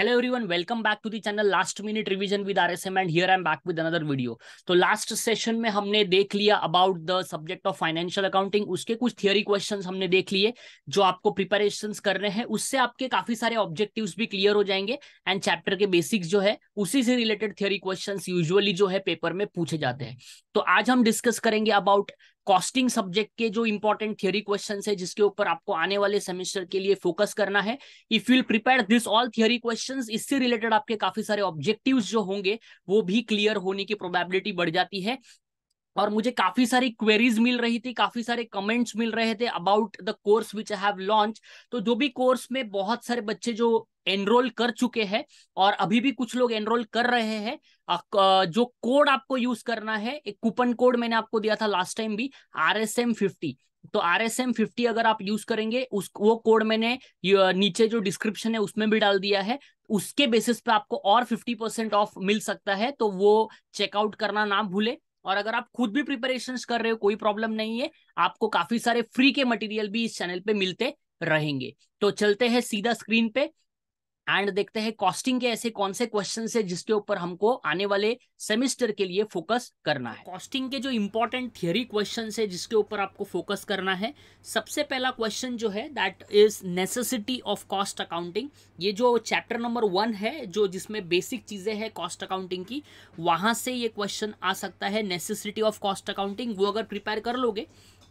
hello everyone welcome back to the channel last minute revision with RSM and here I am back with another video तो last session में हमने देख लिया about the subject of financial accounting उसके कुछ theory questions हमने देख लिए जो आपको प्रिपरेशंस कर रहे हैं उससे आपके काफी सारे ऑब्जेक्टिव भी क्लियर हो जाएंगे एंड चैप्टर के बेसिक्स जो है उसी से रिलेटेड थियरी क्वेश्चन यूजली जो है पेपर में पूछे जाते हैं तो आज हम डिस्कस करेंगे अबाउट कॉस्टिंग सब्जेक्ट के जो इंपॉर्टेंट थियोरी क्वेश्चन है जिसके ऊपर आपको आने वाले सेमेस्टर के लिए फोकस करना है if you prepare this all theory question इससे रिलेटेड आपके काफी सारे ऑब्जेक्टिव जो होंगे वो भी क्लियर होने की प्रोबेबिलिटी बढ़ जाती है और मुझे काफी सारी क्वेरीज मिल रही थी काफी सारे कमेंट्स मिल रहे थे about the course which I have launch तो जो भी कोर्स में बहुत सारे बच्चे जो एनरोल कर चुके हैं और अभी भी कुछ लोग एनरोल कर रहे हैं जो कोड आपको यूज करना है एक कूपन कोड मैंने आपको दिया था लास्ट टाइम भी आर एस एम फिफ्टी तो आर एस एम फिफ्टी अगर आप यूज करेंगे उस वो कोड मैंने नीचे जो डिस्क्रिप्शन है उसमें भी डाल दिया है उसके बेसिस पे आपको और फिफ्टी परसेंट ऑफ मिल सकता है तो वो चेकआउट करना ना भूले और अगर आप खुद भी प्रिपरेशन कर रहे हो कोई प्रॉब्लम नहीं है आपको काफी सारे फ्री के मटेरियल भी इस चैनल पे मिलते रहेंगे तो चलते हैं सीधा स्क्रीन पे एंड देखते हैं कॉस्टिंग के ऐसे कौन से क्वेश्चन है जिसके ऊपर हमको आने वाले सेमिस्टर के लिए फोकस करना है कॉस्टिंग के जो इंपॉर्टेंट थियरी क्वेश्चन है जिसके ऊपर आपको फोकस करना है सबसे पहला क्वेश्चन जो है that is necessity of cost accounting ये जो चैप्टर नंबर वन है जो जिसमें बेसिक चीज़ें हैं कॉस्ट अकाउंटिंग की वहां से ये क्वेश्चन आ सकता है नेसेसिटी ऑफ कॉस्ट अकाउंटिंग वो अगर प्रिपेयर कर लोगे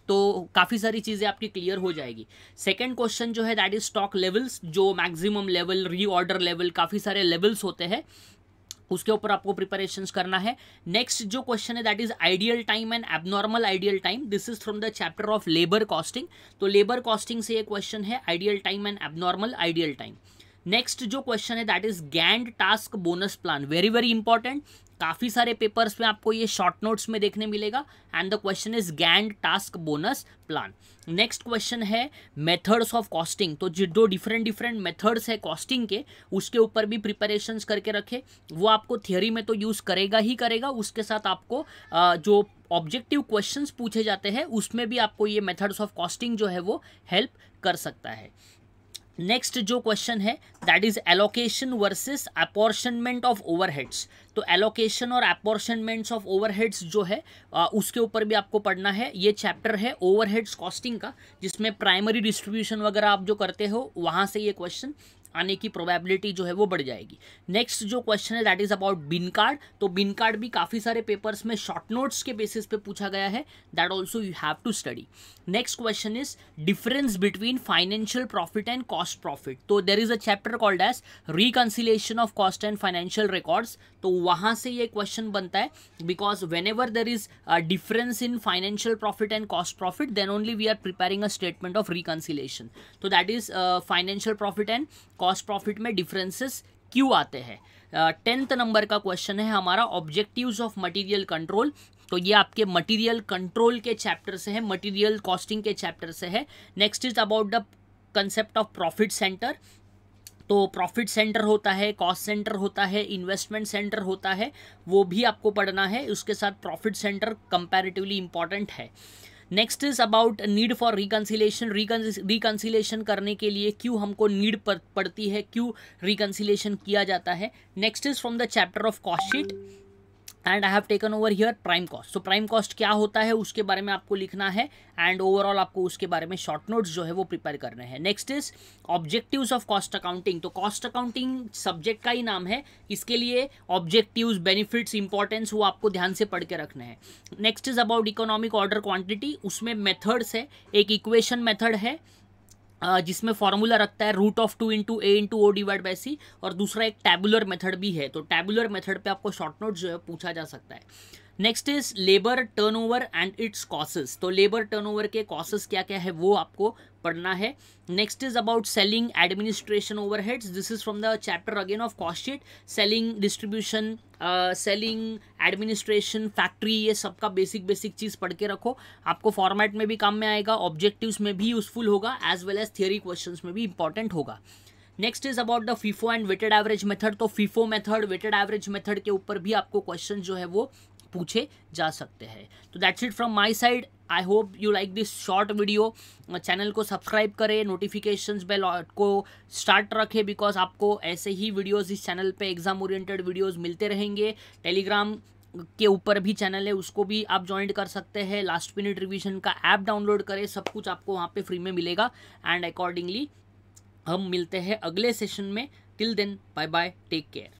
तो काफ़ी सारी चीज़ें आपकी क्लियर हो जाएगी सेकेंड क्वेश्चन जो है दैट इज स्टॉक लेवल्स जो मैक्सिमम लेवल रीऑर्डर लेवल काफ़ी सारे लेवल्स होते हैं उसके ऊपर आपको प्रिपरेशन करना है नेक्स्ट जो क्वेश्चन है that is ideal time and abnormal ideal time this is from the chapter of labour costing तो लेबर कॉस्टिंग से ये क्वेश्चन है ideal time and abnormal ideal time next जो क्वेश्चन है that is Gantt task bonus plan very very important काफ़ी सारे papers में आपको ये शॉर्ट नोट्स में देखने मिलेगा and the question is Gantt task bonus plan next question है मेथड्स ऑफ कॉस्टिंग तो जो दो डिफरेंट डिफरेंट मेथड्स है कॉस्टिंग के उसके ऊपर भी प्रिपरेशन करके रखे वो आपको थियोरी में तो यूज़ करेगा ही करेगा उसके साथ आपको जो ऑब्जेक्टिव क्वेश्चन पूछे जाते हैं उसमें भी आपको ये मेथड्स ऑफ कॉस्टिंग जो है वो हेल्प कर सकता है नेक्स्ट जो क्वेश्चन है that is allocation versus apportionment of overheads तो एलोकेशन और अपॉर्शनमेंट्स ऑफ ओवरहेड्स जो है आ, उसके ऊपर भी आपको पढ़ना है ये चैप्टर है ओवरहेड्स कॉस्टिंग का जिसमें प्राइमरी डिस्ट्रीब्यूशन वगैरह आप जो करते हो वहाँ से ये क्वेश्चन आने की प्रोबेबिलिटी जो है वो बढ़ जाएगी नेक्स्ट जो क्वेश्चन है that is about bin card तो बिन कार्ड भी काफ़ी सारे पेपर्स में शॉर्ट नोट्स के बेसिस पे पूछा गया है that also you have to study next question is difference between financial profit and cost profit तो there is a chapter called as reconciliation of cost and financial records तो वहां से ये क्वेश्चन बनता है because whenever there is difference in financial profit and cost profit then only we are preparing a statement of reconciliation तो that is financial profit and cost profit में differences क्यों आते हैं टेंथ नंबर का question है हमारा objectives of material control तो ये आपके मटेरियल कंट्रोल के चैप्टर से है मटेरियल कॉस्टिंग के चैप्टर से है next is about the concept of profit centre तो प्रॉफिट सेंटर होता है कॉस्ट सेंटर होता है इन्वेस्टमेंट सेंटर होता है वो भी आपको पढ़ना है उसके साथ प्रॉफिट सेंटर कंपैरेटिवली इंपॉर्टेंट है next is about need for reconciliation reconciliation करने के लिए क्यों हमको नीड पड़ती है क्यों रिकन्सिलेशन किया जाता है next is from the chapter of cost sheet and I have taken over here prime cost so prime cost क्या होता है उसके बारे में आपको लिखना है एंड ओवरऑल आपको उसके बारे में शॉर्ट नोट्स जो है वो प्रिपेयर करने हैं next is objectives of cost accounting तो कॉस्ट अकाउंटिंग सब्जेक्ट का ही नाम है इसके लिए ऑब्जेक्टिव्स बेनिफिट्स इंपॉर्टेंस वो आपको ध्यान से पढ़ के रखने हैं next is about economic order quantity उसमें मेथड्स है एक इक्वेशन मेथड है जिसमें फॉर्मूला रखता है root of two into A into O divide by C और दूसरा एक टैबुलर मेथड भी है तो टैबुलर मेथड पे आपको शॉर्ट नोट जो है पूछा जा सकता है next is labour turnover and its causes तो लेबर टर्नओवर के कॉसेस क्या क्या है वो आपको पढ़ना है next is about selling administration overheads this is from the chapter again of cost sheet selling distribution selling administration factory ये सब का बेसिक बेसिक चीज़ पढ़ के रखो आपको फॉर्मेट में भी काम में आएगा ऑब्जेक्टिव्स में भी यूजफुल होगा as well as theory question में भी इंपॉर्टेंट होगा next is about the FIFO and weighted average method तो FIFO method weighted average method के ऊपर भी आपको क्वेश्चन जो है वो पूछे जा सकते हैं तो that's it from my side I hope you like this short video channel को सब्सक्राइब करें नोटिफिकेशन बेल को स्टार्ट रखें बिकॉज आपको ऐसे ही वीडियोज़ इस चैनल पे एग्जाम ओरिएंटेड वीडियोज़ मिलते रहेंगे टेलीग्राम के ऊपर भी चैनल है उसको भी आप ज्वाइन कर सकते हैं लास्ट मिनट रिविजन का ऐप डाउनलोड करें सब कुछ आपको वहाँ पे फ्री में मिलेगा एंड अकॉर्डिंगली हम मिलते हैं अगले सेशन में till then bye bye take care